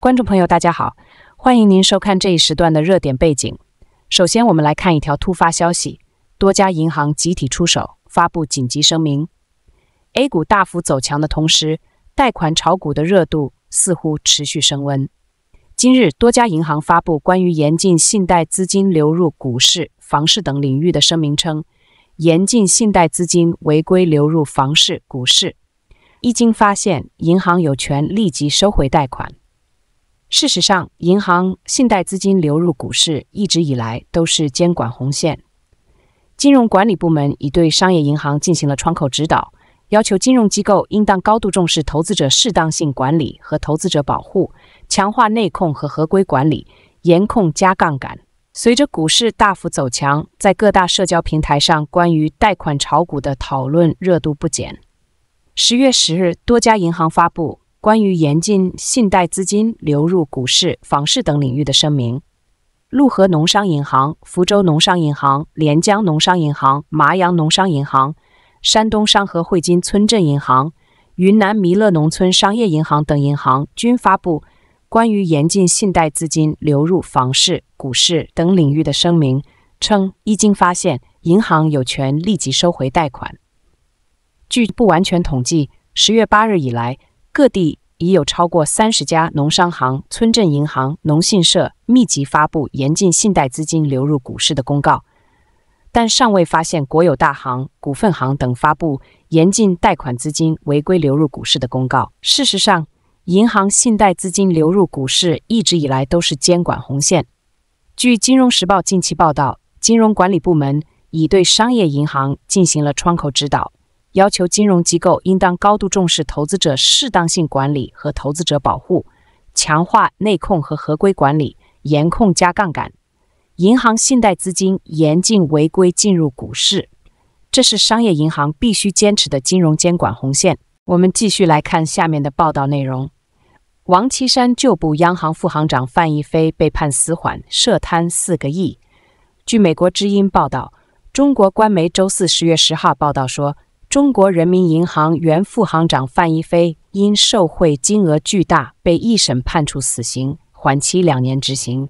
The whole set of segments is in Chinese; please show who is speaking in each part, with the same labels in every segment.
Speaker 1: 观众朋友，大家好，欢迎您收看这一时段的热点背景。首先，我们来看一条突发消息：多家银行集体出手，发布紧急声明。A 股大幅走强的同时，贷款炒股的热度似乎持续升温。今日，多家银行发布关于严禁信贷资金流入股市、房市等领域的声明，称严禁信贷资金违规流入房市、股市。一经发现，银行有权立即收回贷款。事实上，银行信贷资金流入股市一直以来都是监管红线。金融管理部门已对商业银行进行了窗口指导，要求金融机构应当高度重视投资者适当性管理和投资者保护，强化内控和合规管理，严控加杠杆。随着股市大幅走强，在各大社交平台上，关于贷款炒股的讨论热度不减。十月十日，多家银行发布。关于严禁信贷资金流入股市、房市等领域的声明，陆河农商银行、福州农商银行、连江农商银行、麻阳农商银行、山东商河汇金村镇银行、云南弥勒农村商业银行等银行均发布关于严禁信贷资金流入房市、股市等领域的声明，称一经发现，银行有权立即收回贷款。据不完全统计，十月八日以来。各地已有超过三十家农商行、村镇银行、农信社密集发布严禁信贷资金流入股市的公告，但尚未发现国有大行、股份行等发布严禁贷款资金违规流入股市的公告。事实上，银行信贷资金流入股市一直以来都是监管红线。据《金融时报》近期报道，金融管理部门已对商业银行进行了窗口指导。要求金融机构应当高度重视投资者适当性管理和投资者保护，强化内控和合规管理，严控加杠杆，银行信贷资金严禁违规进入股市。这是商业银行必须坚持的金融监管红线。我们继续来看下面的报道内容：王岐山旧部、央行副行长范一飞被判死缓，涉贪四个亿。据美国《之音》报道，中国官媒周四（十月十号）报道说。中国人民银行原副行长范一飞因受贿金额巨大，被一审判处死刑，缓期两年执行。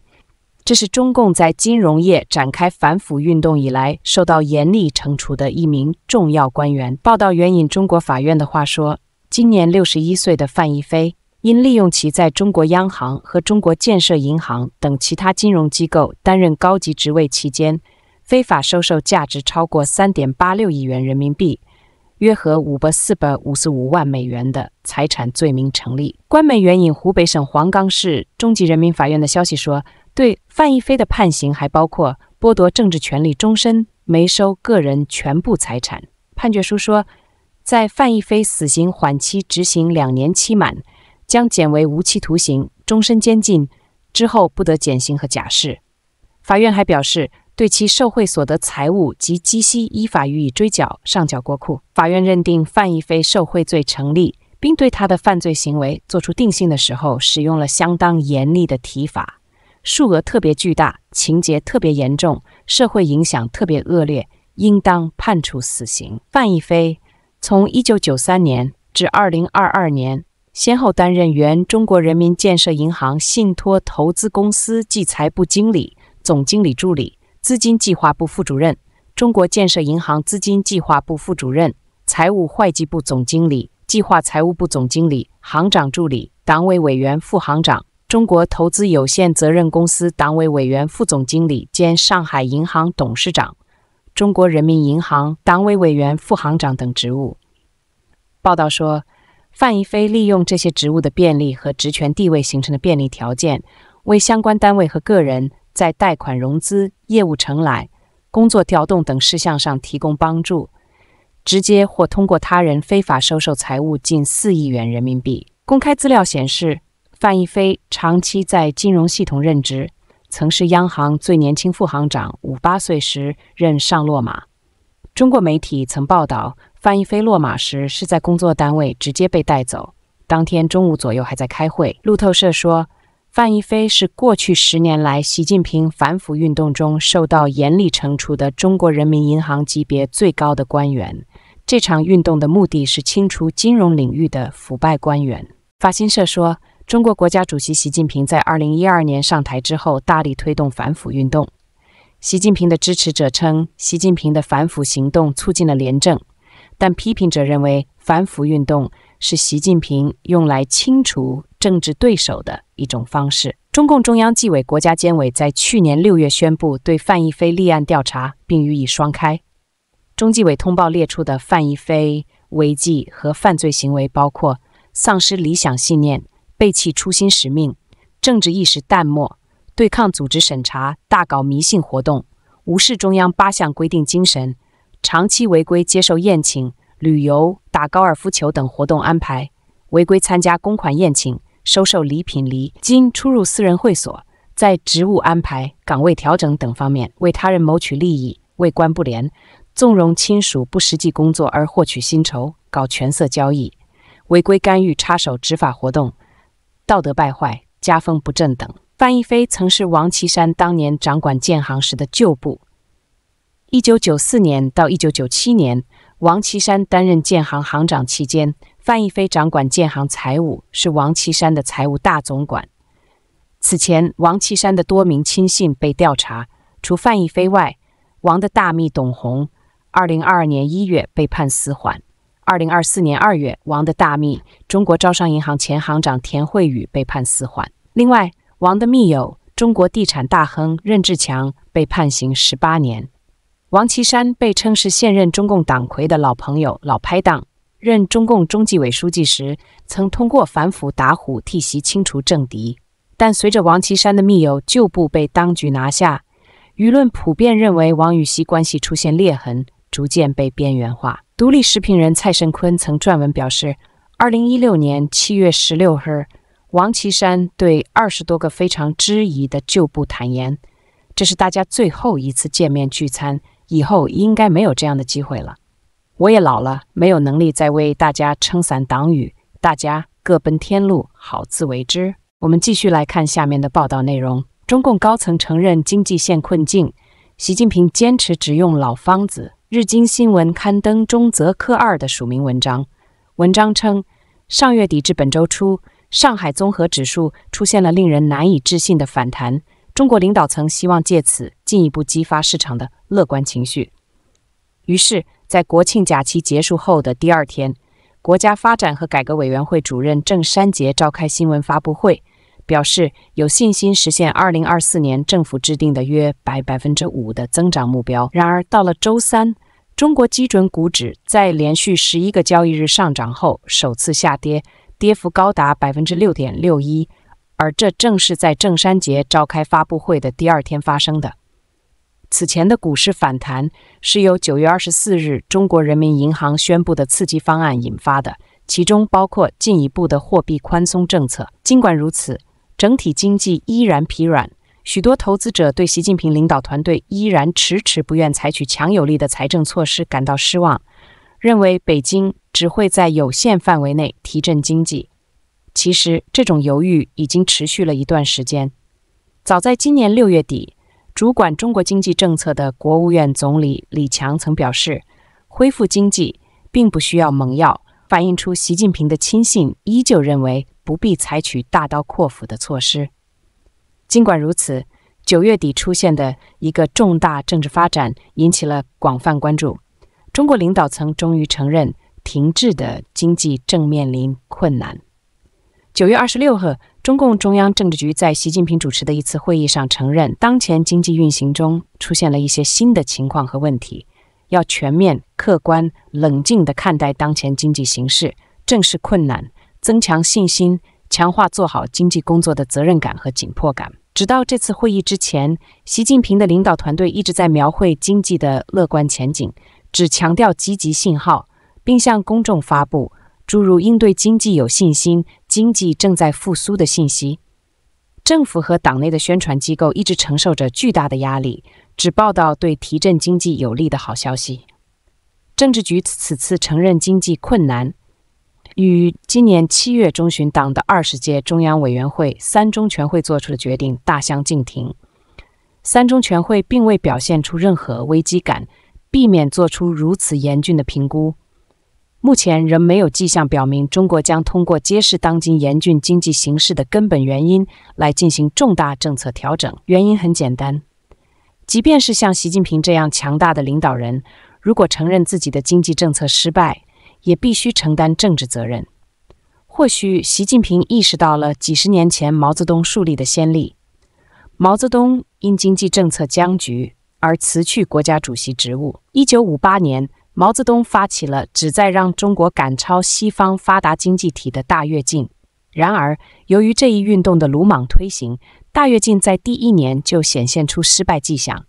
Speaker 1: 这是中共在金融业展开反腐运动以来受到严厉惩处的一名重要官员。报道援引中国法院的话说：“今年六十一岁的范一飞，因利用其在中国央行和中国建设银行等其他金融机构担任高级职位期间，非法收受价值超过三点八六亿元人民币。”约合五百四百五十五万美元的财产罪名成立。关美援引湖北省黄冈市中级人民法院的消息说，对范逸飞的判刑还包括剥夺政治权利终身、没收个人全部财产。判决书说，在范逸飞死刑缓期执行两年期满，将减为无期徒刑、终身监禁，之后不得减刑和假释。法院还表示。对其受贿所得财物及积息依法予以追缴、上缴国库。法院认定范逸飞受贿罪成立，并对他的犯罪行为作出定性的时候，使用了相当严厉的提法：数额特别巨大，情节特别严重，社会影响特别恶劣，应当判处死刑。范逸飞从一九九三年至二零二二年，先后担任原中国人民建设银行信托投资公司计财部经理、总经理助理。资金计划部副主任、中国建设银行资金计划部副主任、财务会计部总经理、计划财务部总经理、行长助理、党委委员、副行长、中国投资有限责任公司党委委员、副总经理兼上海银行董事长、中国人民银行党委委员、副行长等职务。报道说，范一飞利用这些职务的便利和职权地位形成的便利条件，为相关单位和个人。在贷款融资业务承揽、工作调动等事项上提供帮助，直接或通过他人非法收受财物近四亿元人民币。公开资料显示，范一飞长期在金融系统任职，曾是央行最年轻副行长，五八岁时任上落马。中国媒体曾报道，范一飞落马时是在工作单位直接被带走，当天中午左右还在开会。路透社说。范一飞是过去十年来习近平反腐运动中受到严厉惩处的中国人民银行级别最高的官员。这场运动的目的是清除金融领域的腐败官员。法新社说，中国国家主席习近平在2012年上台之后，大力推动反腐运动。习近平的支持者称，习近平的反腐行动促进了廉政，但批评者认为反腐运动。是习近平用来清除政治对手的一种方式。中共中央纪委国家监委在去年六月宣布对范一飞立案调查，并予以双开。中纪委通报列出的范一飞违纪和犯罪行为包括：丧失理想信念，背弃初心使命，政治意识淡漠，对抗组织审查，大搞迷信活动，无视中央八项规定精神，长期违规接受宴请、旅游。打高尔夫球等活动安排，违规参加公款宴请，收受礼品礼金，出入私人会所，在职务安排、岗位调整等方面为他人谋取利益，为官不廉，纵容亲属不实际工作而获取薪酬，搞权色交易，违规干预插手执法活动，道德败坏，家风不正等。范逸飞曾是王岐山当年掌管建行时的旧部，1994年到1997年。王岐山担任建行行长期间，范逸飞掌管建行财务，是王岐山的财务大总管。此前，王岐山的多名亲信被调查，除范逸飞外，王的大秘董宏，二零二二年一月被判死缓；二零二四年二月，王的大秘中国招商银行前行长田惠宇被判死缓。另外，王的密友中国地产大亨任志强被判刑十八年。王岐山被称是现任中共党魁的老朋友、老拍档。任中共中纪委书记时，曾通过反腐打虎、替席清除政敌。但随着王岐山的密友旧部被当局拿下，舆论普遍认为王与锡关系出现裂痕，逐渐被边缘化。独立时评人蔡胜坤曾撰文表示：，二零一六年七月十六日，王岐山对二十多个非常质疑的旧部坦言，这是大家最后一次见面聚餐。以后应该没有这样的机会了。我也老了，没有能力再为大家撑伞挡雨，大家各奔天路，好自为之。我们继续来看下面的报道内容：中共高层承认经济陷困境，习近平坚持只用老方子。日经新闻刊登中泽科二的署名文章，文章称，上月底至本周初，上海综合指数出现了令人难以置信的反弹。中国领导层希望借此进一步激发市场的。乐观情绪。于是，在国庆假期结束后的第二天，国家发展和改革委员会主任郑山杰召开新闻发布会，表示有信心实现2024年政府制定的约百百分之五的增长目标。然而，到了周三，中国基准股指在连续十一个交易日上涨后，首次下跌，跌幅高达百分之六点六一，而这正是在郑山杰召开发布会的第二天发生的。此前的股市反弹是由九月二十四日中国人民银行宣布的刺激方案引发的，其中包括进一步的货币宽松政策。尽管如此，整体经济依然疲软，许多投资者对习近平领导团队依然迟迟不愿采取强有力的财政措施感到失望，认为北京只会在有限范围内提振经济。其实，这种犹豫已经持续了一段时间，早在今年六月底。主管中国经济政策的国务院总理李强曾表示，恢复经济并不需要猛药，反映出习近平的亲信依旧认为不必采取大刀阔斧的措施。尽管如此，九月底出现的一个重大政治发展引起了广泛关注。中国领导层终于承认，停滞的经济正面临困难。九月二十六号，中共中央政治局在习近平主持的一次会议上承认，当前经济运行中出现了一些新的情况和问题，要全面、客观、冷静地看待当前经济形势，正视困难，增强信心，强化做好经济工作的责任感和紧迫感。直到这次会议之前，习近平的领导团队一直在描绘经济的乐观前景，只强调积极信号，并向公众发布诸如应对经济有信心。经济正在复苏的信息，政府和党内的宣传机构一直承受着巨大的压力，只报道对提振经济有利的好消息。政治局此次承认经济困难，与今年七月中旬党的二十届中央委员会三中全会作出的决定大相径庭。三中全会并未表现出任何危机感，避免做出如此严峻的评估。目前仍没有迹象表明，中国将通过揭示当今严峻经济形势的根本原因来进行重大政策调整。原因很简单，即便是像习近平这样强大的领导人，如果承认自己的经济政策失败，也必须承担政治责任。或许习近平意识到了几十年前毛泽东树立的先例：毛泽东因经济政策僵局而辞去国家主席职务，一九五八年。毛泽东发起了旨在让中国赶超西方发达经济体的大跃进。然而，由于这一运动的鲁莽推行，大跃进在第一年就显现出失败迹象。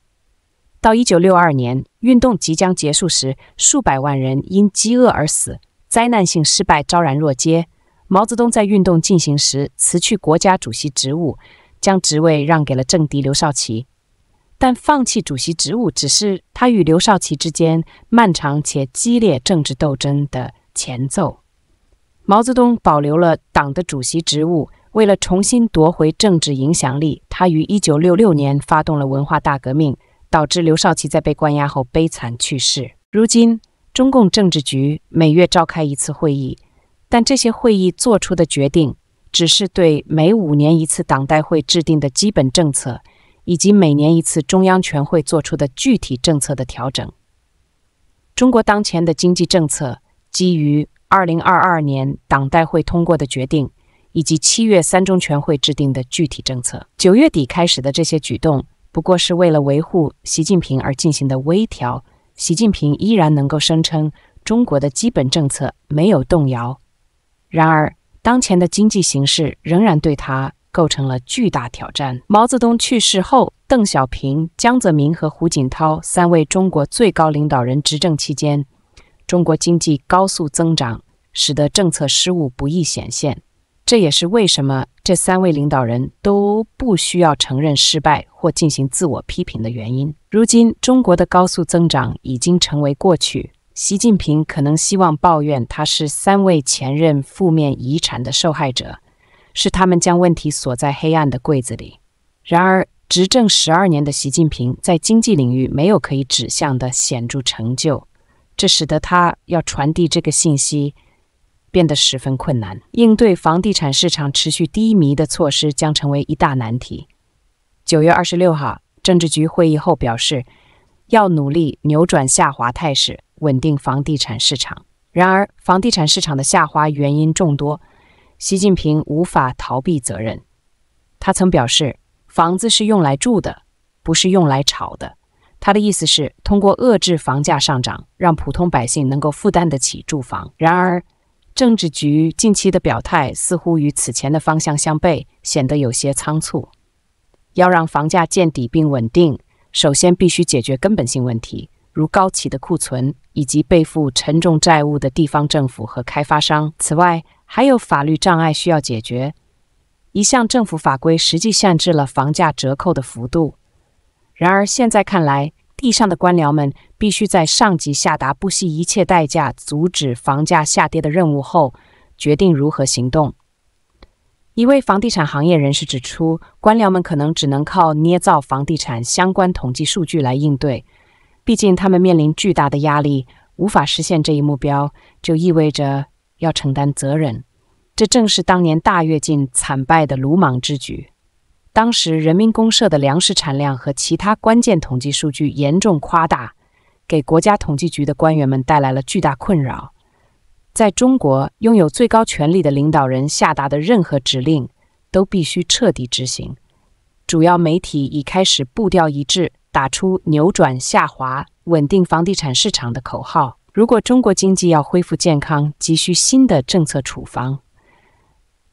Speaker 1: 到一九六二年，运动即将结束时，数百万人因饥饿而死，灾难性失败昭然若揭。毛泽东在运动进行时辞去国家主席职务，将职位让给了政敌刘少奇。但放弃主席职务只是他与刘少奇之间漫长且激烈政治斗争的前奏。毛泽东保留了党的主席职务，为了重新夺回政治影响力，他于1966年发动了文化大革命，导致刘少奇在被关押后悲惨去世。如今，中共政治局每月召开一次会议，但这些会议做出的决定只是对每五年一次党代会制定的基本政策。以及每年一次中央全会做出的具体政策的调整。中国当前的经济政策基于2022年党代会通过的决定，以及七月三中全会制定的具体政策。九月底开始的这些举动，不过是为了维护习近平而进行的微调。习近平依然能够声称中国的基本政策没有动摇。然而，当前的经济形势仍然对他。构成了巨大挑战。毛泽东去世后，邓小平、江泽民和胡锦涛三位中国最高领导人执政期间，中国经济高速增长，使得政策失误不易显现。这也是为什么这三位领导人都不需要承认失败或进行自我批评的原因。如今，中国的高速增长已经成为过去。习近平可能希望抱怨他是三位前任负面遗产的受害者。是他们将问题锁在黑暗的柜子里。然而，执政十二年的习近平在经济领域没有可以指向的显著成就，这使得他要传递这个信息变得十分困难。应对房地产市场持续低迷的措施将成为一大难题。九月二十六号，政治局会议后表示，要努力扭转下滑态势，稳定房地产市场。然而，房地产市场的下滑原因众多。习近平无法逃避责任。他曾表示：“房子是用来住的，不是用来炒的。”他的意思是通过遏制房价上涨，让普通百姓能够负担得起住房。然而，政治局近期的表态似乎与此前的方向相悖，显得有些仓促。要让房价见底并稳定，首先必须解决根本性问题。如高企的库存，以及背负沉重债务的地方政府和开发商。此外，还有法律障碍需要解决。一项政府法规实际限制了房价折扣的幅度。然而，现在看来，地上的官僚们必须在上级下达不惜一切代价阻止房价下跌的任务后，决定如何行动。一位房地产行业人士指出，官僚们可能只能靠捏造房地产相关统计数据来应对。毕竟，他们面临巨大的压力，无法实现这一目标，就意味着要承担责任。这正是当年大跃进惨败的鲁莽之举。当时，人民公社的粮食产量和其他关键统计数据严重夸大，给国家统计局的官员们带来了巨大困扰。在中国，拥有最高权力的领导人下达的任何指令都必须彻底执行。主要媒体已开始步调一致。打出扭转下滑、稳定房地产市场的口号。如果中国经济要恢复健康，急需新的政策处方。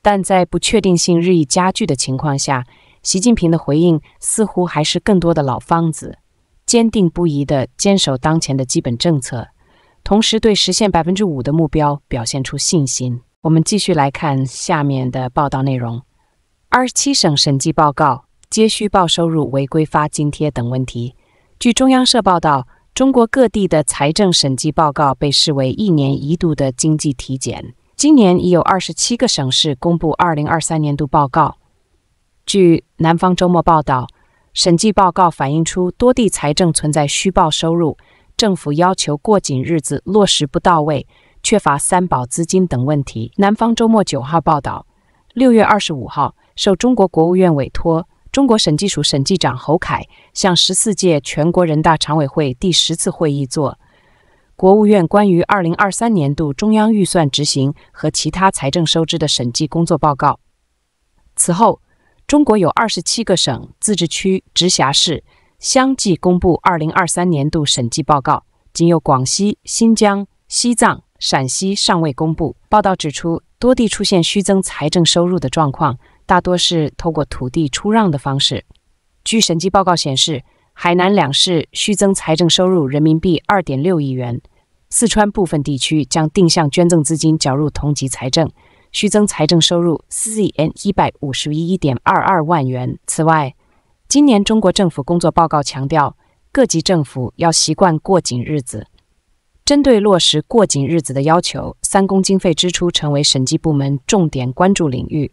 Speaker 1: 但在不确定性日益加剧的情况下，习近平的回应似乎还是更多的老方子，坚定不移地坚守当前的基本政策，同时对实现百分之五的目标表现出信心。我们继续来看下面的报道内容：二十七省审计报告。接虚报收入、违规发津贴等问题。据中央社报道，中国各地的财政审计报告被视为一年一度的经济体检。今年已有二十七个省市公布二零二三年度报告。据《南方周末》报道，审计报告反映出多地财政存在虚报收入、政府要求过紧日子落实不到位、缺乏三保资金等问题。《南方周末》九号报道，六月二十五号，受中国国务院委托。中国审计署审计长侯凯向十四届全国人大常委会第十次会议作国务院关于二零二三年度中央预算执行和其他财政收支的审计工作报告。此后，中国有二十七个省、自治区、直辖市相继公布二零二三年度审计报告，仅有广西、新疆、西藏、陕西尚未公布。报道指出，多地出现虚增财政收入的状况。大多是透过土地出让的方式。据审计报告显示，海南两市虚增财政收入人民币二点六亿元；四川部分地区将定向捐赠资金缴入同级财政，虚增财政收入四亿零一百五十一点二二万元。此外，今年中国政府工作报告强调，各级政府要习惯过紧日子。针对落实过紧日子的要求，三公经费支出成为审计部门重点关注领域。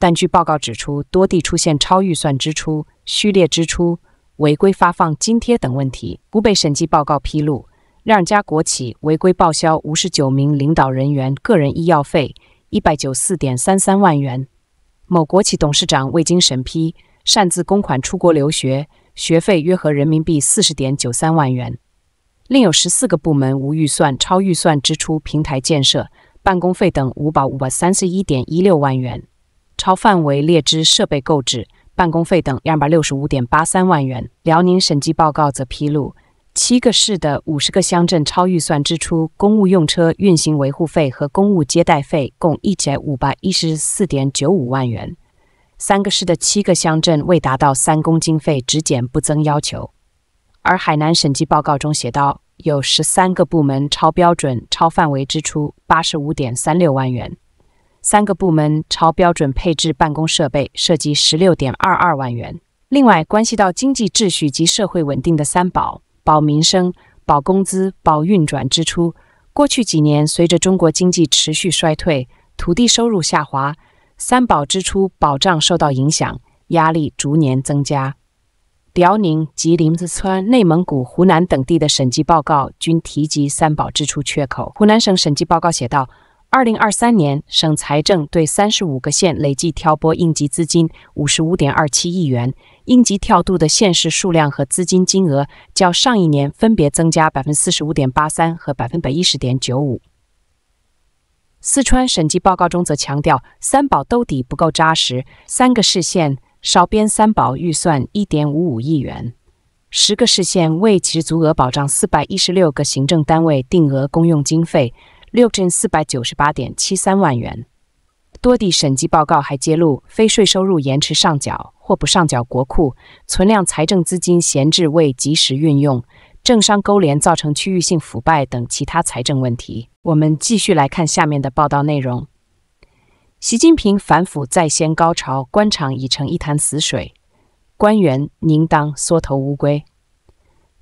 Speaker 1: 但据报告指出，多地出现超预算支出、虚列支出、违规发放津贴等问题。湖北审计报告披露，两家国企违规报销五十九名领导人员个人医药费一百九四点三三万元。某国企董事长未经审批，擅自公款出国留学，学费约合人民币四十点九三万元。另有十四个部门无预算、超预算支出，平台建设、办公费等五百五百三十一点一六万元。超范围列支设备购置、办公费等两百六十五点八三万元。辽宁审计报告则披露，七个市的五十个乡镇超预算支出，公务用车运行维护费和公务接待费共一千五百一十四点九五万元。三个市的七个乡镇未达到“三公”经费只减不增要求。而海南审计报告中写道，有十三个部门超标准、超范围支出八十五点三六万元。三个部门超标准配置办公设备，涉及十六点二二万元。另外，关系到经济秩序及社会稳定的“三保”：保民生、保工资、保运转支出。过去几年，随着中国经济持续衰退，土地收入下滑，“三保”支出保障受到影响，压力逐年增加。辽宁、吉林、四川、内蒙古、湖南等地的审计报告均提及“三保”支出缺口。湖南省审计报告写道。二零二三年，省财政对三十五个县累计调拨应急资金五十五点二七亿元，应急调度的县市数量和资金金额较上一年分别增加百分之四十五点八三和百分百一十点九五。四川审计报告中则强调，三保兜底不够扎实，三个市县少编三保预算一点五五亿元，十个市县未其足额保障四百一十六个行政单位定额公用经费。六千四百九十八点七三万元。多地审计报告还揭露非税收入延迟上缴或不上缴国库、存量财政资金闲置未及时运用、政商勾连造成区域性腐败等其他财政问题。我们继续来看下面的报道内容。习近平反腐再掀高潮，官场已成一潭死水，官员宁当缩头乌龟。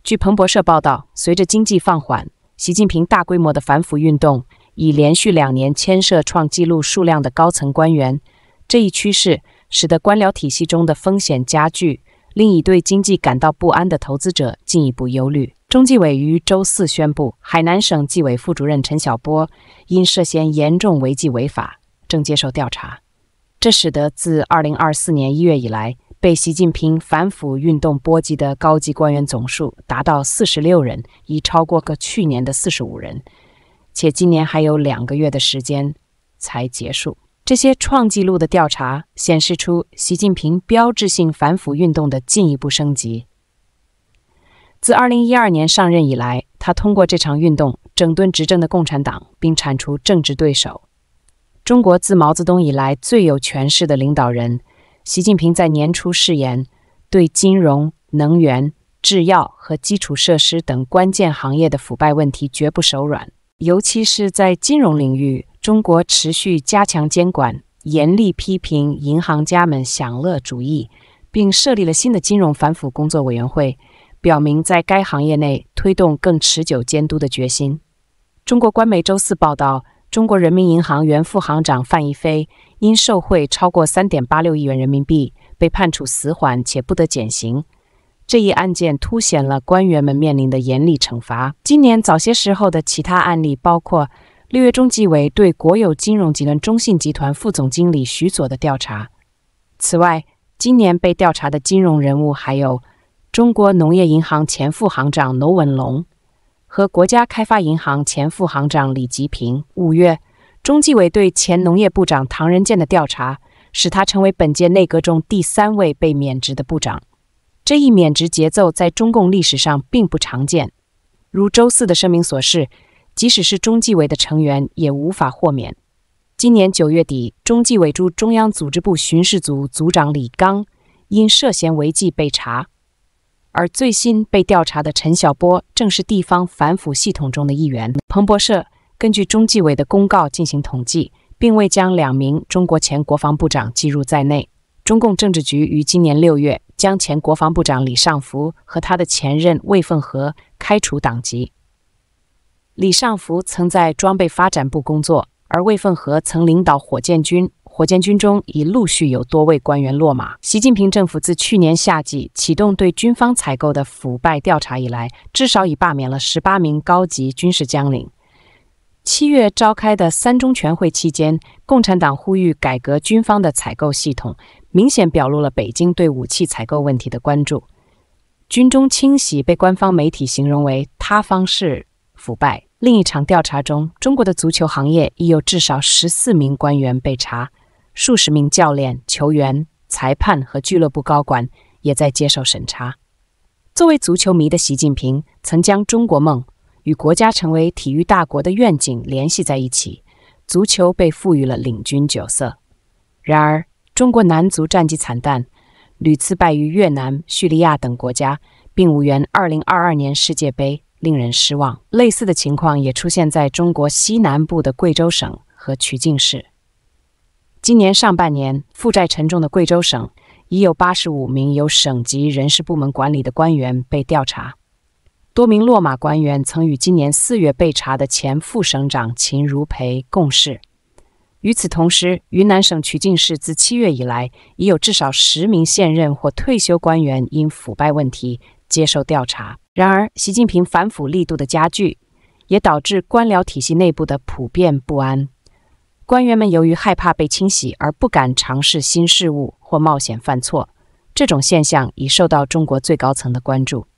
Speaker 1: 据彭博社报道，随着经济放缓。习近平大规模的反腐运动已连续两年牵涉创纪录数量的高层官员，这一趋势使得官僚体系中的风险加剧，令已对经济感到不安的投资者进一步忧虑。中纪委于周四宣布，海南省纪委副主任陈晓波因涉嫌严重违纪违法，正接受调查。这使得自二零二四年一月以来，被习近平反腐运动波及的高级官员总数达到四十六人，已超过去年的四十五人，且今年还有两个月的时间才结束。这些创纪录的调查显示出习近平标志性反腐运动的进一步升级。自2012年上任以来，他通过这场运动整顿执政的共产党，并铲除政治对手。中国自毛泽东以来最有权势的领导人。习近平在年初誓言，对金融、能源、制药和基础设施等关键行业的腐败问题绝不手软。尤其是在金融领域，中国持续加强监管，严厉批评银行家们享乐主义，并设立了新的金融反腐工作委员会，表明在该行业内推动更持久监督的决心。中国官媒周四报道。中国人民银行原副行长范一飞因受贿超过三点八六亿元人民币，被判处死缓且不得减刑。这一案件凸显了官员们面临的严厉惩罚。今年早些时候的其他案例包括六月中纪委对国有金融集团中信集团副总经理徐佐的调查。此外，今年被调查的金融人物还有中国农业银行前副行长罗文龙。和国家开发银行前副行长李吉平。五月，中纪委对前农业部长唐仁健的调查，使他成为本届内阁中第三位被免职的部长。这一免职节奏在中共历史上并不常见。如周四的声明所示，即使是中纪委的成员也无法豁免。今年九月底，中纪委驻中央组织部巡视组组长李刚因涉嫌违纪被查。而最新被调查的陈晓波正是地方反腐系统中的一员。彭博社根据中纪委的公告进行统计，并未将两名中国前国防部长计入在内。中共政治局于今年六月将前国防部长李尚福和他的前任魏凤和开除党籍。李尚福曾在装备发展部工作，而魏凤和曾领导火箭军。火箭军中已陆续有多位官员落马。习近平政府自去年夏季启动对军方采购的腐败调查以来，至少已罢免了十八名高级军事将领。七月召开的三中全会期间，共产党呼吁改革军方的采购系统，明显表露了北京对武器采购问题的关注。军中清洗被官方媒体形容为“塌方式腐败”。另一场调查中，中国的足球行业已有至少十四名官员被查。数十名教练、球员、裁判和俱乐部高管也在接受审查。作为足球迷的习近平，曾将中国梦与国家成为体育大国的愿景联系在一起，足球被赋予了领军角色。然而，中国男足战绩惨淡，屡次败于越南、叙利亚等国家，并无缘2022年世界杯，令人失望。类似的情况也出现在中国西南部的贵州省和曲靖市。今年上半年，负债沉重的贵州省已有85名由省级人事部门管理的官员被调查，多名落马官员曾与今年四月被查的前副省长秦如培共事。与此同时，云南省曲靖市自七月以来，已有至少十名现任或退休官员因腐败问题接受调查。然而，习近平反腐力度的加剧，也导致官僚体系内部的普遍不安。官员们由于害怕被清洗而不敢尝试新事物或冒险犯错，这种现象已受到中国最高层的关注。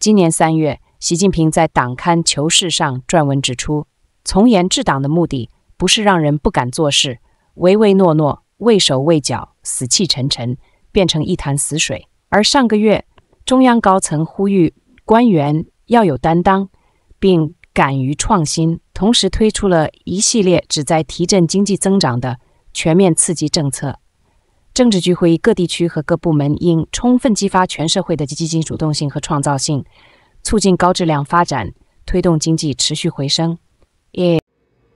Speaker 1: 今年三月，习近平在党刊《求是》上撰文指出，从严治党的目的不是让人不敢做事，唯唯诺诺、畏手畏脚、死气沉沉，变成一潭死水。而上个月，中央高层呼吁官员要有担当，并。敢于创新，同时推出了一系列旨在提振经济增长的全面刺激政策。政治局会议各地区和各部门应充分激发全社会的积极主动性和创造性，促进高质量发展，推动经济持续回升。也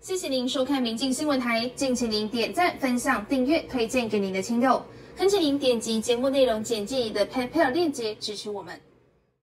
Speaker 1: 谢谢您收看民进新闻台，敬请您点赞、分享、订阅、推荐给您的亲友，恳请您点击节目内容简介的 PayPal 链接支持我们。